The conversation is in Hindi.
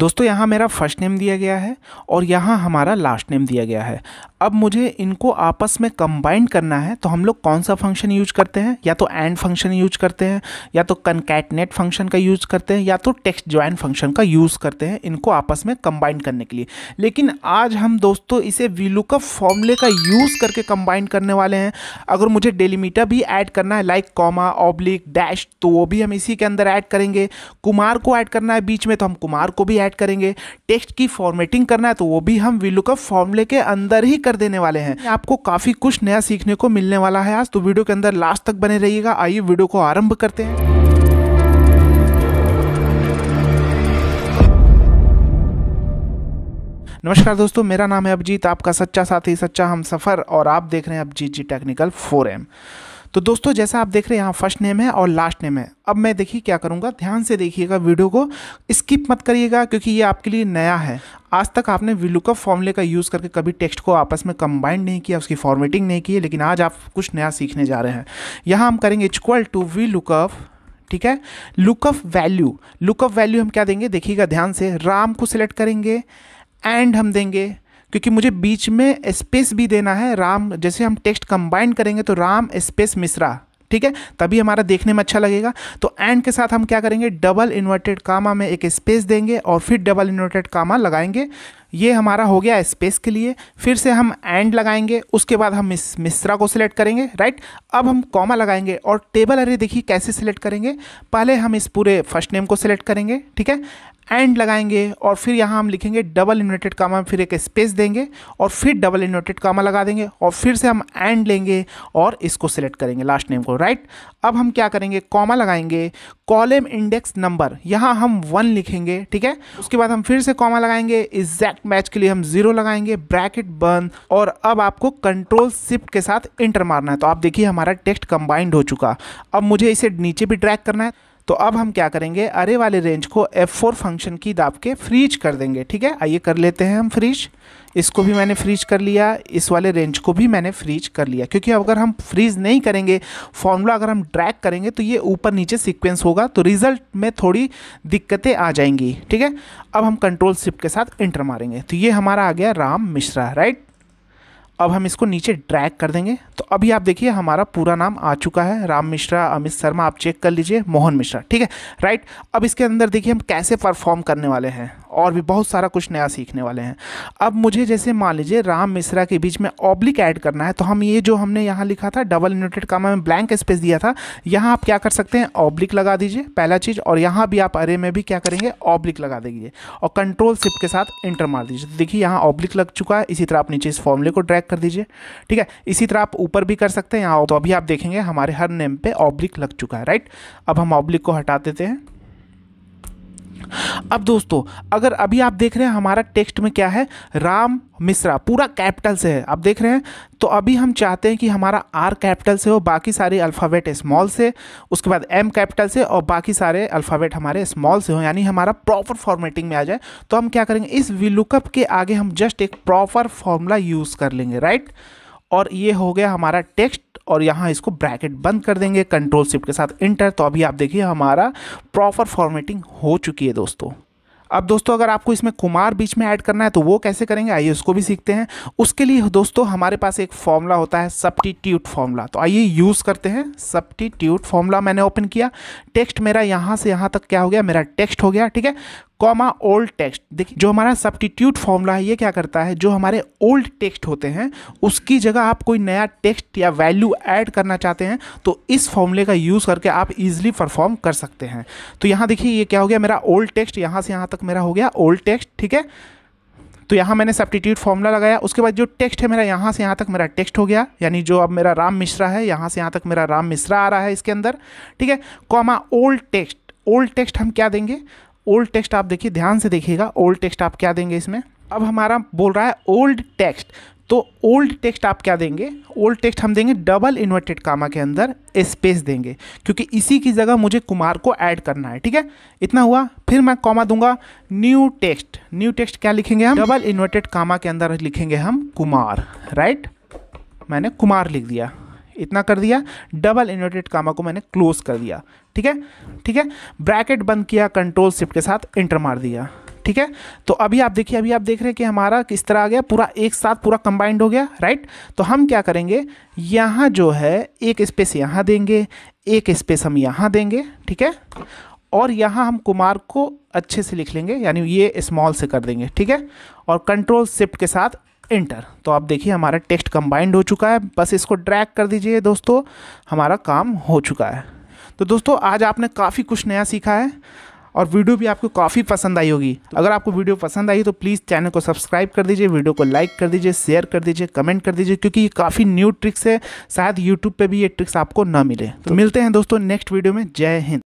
दोस्तों यहाँ मेरा फर्स्ट नेम दिया गया है और यहाँ हमारा लास्ट नेम दिया गया है अब मुझे इनको आपस में कंबाइंड करना है तो हम लोग कौन सा फंक्शन यूज करते हैं या तो एंड फंक्शन यूज करते हैं या तो कनकैटनेट फंक्शन का यूज करते हैं या तो टेक्स्ट ज्वाइन फंक्शन का यूज़ करते हैं इनको आपस में कंबाइन करने के लिए लेकिन आज हम दोस्तों इसे वीलुकअप फॉर्मूले का यूज़ करके कंबाइन करने वाले हैं अगर मुझे डेलीमीटर भी ऐड करना है लाइक कॉमा ऑब्लिक डैश तो वो भी हम इसी के अंदर ऐड करेंगे कुमार को ऐड करना है बीच में तो हम कुमार को भी ऐड करेंगे टेक्स्ट की फॉर्मेटिंग करना है तो वो भी हम वीलुकअप फॉर्मूले के अंदर ही कर देने वाले हैं आपको काफ़ी कुछ नया सीखने को मिलने वाला है आज तो वीडियो के अंदर लास्ट तक बने रहिएगा आइए वीडियो को आरंभ करते हैं नमस्कार दोस्तों मेरा नाम है अभिजीत आपका सच्चा साथी सच्चा हम सफ़र और आप देख रहे हैं Abhijeet ji technical four M तो दोस्तों जैसा आप देख रहे हैं यहाँ फर्स्ट नेम है और लास्ट नेम है अब मैं देखिए क्या करूँगा ध्यान से देखिएगा वीडियो को स्किप मत करिएगा क्योंकि ये आपके लिए नया है आज तक आपने विलुकअप फॉर्मूले का यूज़ करके कभी टेक्स्ट को आपस में कंबाइंड नहीं किया उसकी फॉर्मेटिंग नहीं की लेकिन आज आप कुछ नया सीखने जा रहे हैं यहाँ हम करेंगे इक्वल टू वी लुकअप ठीक है लुकअप वैल्यू लुकअप वैल्यू हम क्या देंगे देखिएगा ध्यान से राम को सिलेक्ट करेंगे एंड हम देंगे क्योंकि मुझे बीच में स्पेस भी देना है राम जैसे हम टेक्स्ट कंबाइन करेंगे तो राम स्पेस मिश्रा ठीक है तभी हमारा देखने में अच्छा लगेगा तो एंड के साथ हम क्या करेंगे डबल इन्वर्टेड कामा में एक स्पेस देंगे और फिर डबल इन्वर्टेड कामा लगाएंगे ये हमारा हो गया स्पेस के लिए फिर से हम एंड लगाएंगे उसके बाद हम इस मिश्रा को सिलेक्ट करेंगे राइट अब हम कॉमा लगाएंगे और टेबल अरे देखिए कैसे सिलेक्ट करेंगे पहले हम इस पूरे फर्स्ट नेम को सिलेक्ट करेंगे ठीक है एंड लगाएंगे और फिर यहाँ हम लिखेंगे डबल इन्वर्टेड कामा में फिर एक स्पेस देंगे और फिर डबल इन्वर्टेड कामा लगा देंगे और फिर से हम एंड लेंगे और इसको सिलेक्ट करेंगे लास्ट नेम को राइट अब हम क्या करेंगे कॉमा लगाएंगे कॉलम इंडेक्स नंबर यहाँ हम वन लिखेंगे ठीक है उसके बाद हम फिर से कॉमा लगाएंगे एग्जैक्ट मैच के लिए हम जीरो लगाएंगे ब्रैकेट बंद और अब आपको कंट्रोल शिफ्ट के साथ इंटर मारना है तो आप देखिए हमारा टेक्स्ट कंबाइंड हो चुका अब मुझे इसे नीचे भी ड्रैग करना है तो अब हम क्या करेंगे अरे वाले रेंज को F4 फंक्शन की दाब के फ्रीज कर देंगे ठीक है आइए कर लेते हैं हम फ्रीज इसको भी मैंने फ्रीज कर लिया इस वाले रेंज को भी मैंने फ्रीज कर लिया क्योंकि अगर हम फ्रीज नहीं करेंगे फॉर्मूला अगर हम ड्रैग करेंगे तो ये ऊपर नीचे सीक्वेंस होगा तो रिजल्ट में थोड़ी दिक्कतें आ जाएंगी ठीक है अब हम कंट्रोल शिफ्ट के साथ इंटर मारेंगे तो ये हमारा आ गया राम मिश्रा राइट अब हम इसको नीचे ड्रैग कर देंगे तो अभी आप देखिए हमारा पूरा नाम आ चुका है राम मिश्रा अमित शर्मा आप चेक कर लीजिए मोहन मिश्रा ठीक है राइट अब इसके अंदर देखिए हम कैसे परफॉर्म करने वाले हैं और भी बहुत सारा कुछ नया सीखने वाले हैं अब मुझे जैसे मान लीजिए राम मिश्रा के बीच में ऑब्लिक ऐड करना है तो हम ये जो हमने यहाँ लिखा था डबल यूनिटेड कामा में ब्लैंक स्पेस दिया था यहाँ आप क्या कर सकते हैं ऑब्लिक लगा दीजिए पहला चीज़ और यहाँ भी आप अरे में भी क्या करेंगे ऑब्लिक लगा देंगे और कंट्रोल सिप के साथ इंटर मार दीजिए तो देखिए यहाँ ऑब्लिक लग चुका है इसी तरह आप नीचे इस फॉर्मूले को ट्रैक कर दीजिए ठीक है इसी तरह आप ऊपर भी कर सकते हैं यहाँ तो अभी आप देखेंगे हमारे हर नेम पर ऑब्लिक लग चुका है राइट अब हम ऑब्लिक को हटा देते हैं अब दोस्तों अगर अभी आप देख रहे हैं हमारा टेक्स्ट में क्या है राम मिश्रा पूरा कैपिटल से है आप देख रहे हैं तो अभी हम चाहते हैं कि हमारा आर कैपिटल से हो बाकी सारे अल्फ़ाबेट स्मॉल से उसके बाद एम कैपिटल से और बाकी सारे अल्फ़ाबेट हमारे स्मॉल से हो यानी हमारा प्रॉपर फॉर्मेटिंग में आ जाए तो हम क्या करेंगे इस वी लुकअप के आगे हम जस्ट एक प्रॉपर फॉर्मूला यूज़ कर लेंगे राइट और ये हो गया हमारा टेक्स्ट और यहाँ इसको ब्रैकेट बंद कर देंगे कंट्रोल शिफ्ट के साथ इंटर तो अभी आप देखिए हमारा प्रॉपर फॉर्मेटिंग हो चुकी है दोस्तों अब दोस्तों अगर आपको इसमें कुमार बीच में ऐड करना है तो वो कैसे करेंगे आइए उसको भी सीखते हैं उसके लिए दोस्तों हमारे पास एक फॉर्मूला होता है सब्टीट्यूट फॉर्मूला तो आइए यूज़ करते हैं सब्टीट्यूट फॉर्मूला मैंने ओपन किया टेक्स्ट मेरा यहाँ से यहाँ तक क्या हो गया मेरा टेक्स्ट हो गया ठीक है कॉमा ओल्ड टेक्स्ट देखिए जो हमारा सब्टीट्यूट फॉर्मूला है ये क्या करता है जो हमारे ओल्ड टेक्स्ट होते हैं उसकी जगह आप कोई नया टेक्स्ट या वैल्यू ऐड करना चाहते हैं तो इस फॉर्मूले का यूज़ करके आप इजिली परफॉर्म कर सकते हैं तो यहाँ देखिए ये क्या हो गया मेरा ओल्ड टेक्स्ट यहाँ से यहाँ तक मेरा हो गया ओल्ड टेक्स्ट ठीक है तो यहाँ मैंने सब्टीट्यूट फॉर्मूला लगाया उसके बाद जो टेक्स्ट है मेरा यहाँ से यहाँ तक मेरा टेक्स्ट हो गया यानी जो अब मेरा राम मिश्रा है यहाँ से यहाँ तक मेरा राम मिश्रा आ रहा है इसके अंदर ठीक है comma old text old text हम क्या देंगे ओल्ड टेक्स्ट आप देखिए ध्यान से देखिएगा ओल्ड टेक्स्ट आप क्या देंगे इसमें अब हमारा बोल रहा है ओल्ड टेक्स्ट तो ओल्ड टेक्स्ट आप क्या देंगे ओल्ड टेक्स्ट हम देंगे डबल इन्वर्टेड कामा के अंदर स्पेस देंगे क्योंकि इसी की जगह मुझे कुमार को ऐड करना है ठीक है इतना हुआ फिर मैं कॉमा दूंगा न्यू टेक्स्ट न्यू टेक्स्ट क्या लिखेंगे हम डबल इन्वर्टेड कामा के अंदर लिखेंगे हम कुमार राइट मैंने कुमार लिख दिया इतना कर दिया डबल इन्वर्टेड कामा को मैंने क्लोज कर दिया ठीक है ठीक है ब्रैकेट बंद किया कंट्रोल शिफ्ट के साथ इंटर मार दिया ठीक है तो अभी आप देखिए अभी आप देख रहे हैं कि हमारा किस तरह आ गया पूरा एक साथ पूरा कंबाइंड हो गया राइट तो हम क्या करेंगे यहाँ जो है एक स्पेस यहाँ देंगे एक स्पेस हम यहाँ देंगे ठीक है और यहाँ हम कुमार को अच्छे से लिख लेंगे यानी ये स्मॉल से कर देंगे ठीक है और कंट्रोल शिफ्ट के साथ एंटर तो आप देखिए हमारा टेक्स्ट कंबाइंड हो चुका है बस इसको ड्रैग कर दीजिए दोस्तों हमारा काम हो चुका है तो दोस्तों आज आपने काफ़ी कुछ नया सीखा है और वीडियो भी आपको काफ़ी पसंद आई होगी अगर आपको वीडियो पसंद आई तो प्लीज़ चैनल को सब्सक्राइब कर दीजिए वीडियो को लाइक कर दीजिए शेयर कर दीजिए कमेंट कर दीजिए क्योंकि ये काफ़ी न्यू ट्रिक्स है शायद यूट्यूब पे भी ये ट्रिक्स आपको ना मिले तो, तो- मिलते हैं दोस्तों नेक्स्ट वीडियो में जय हिंद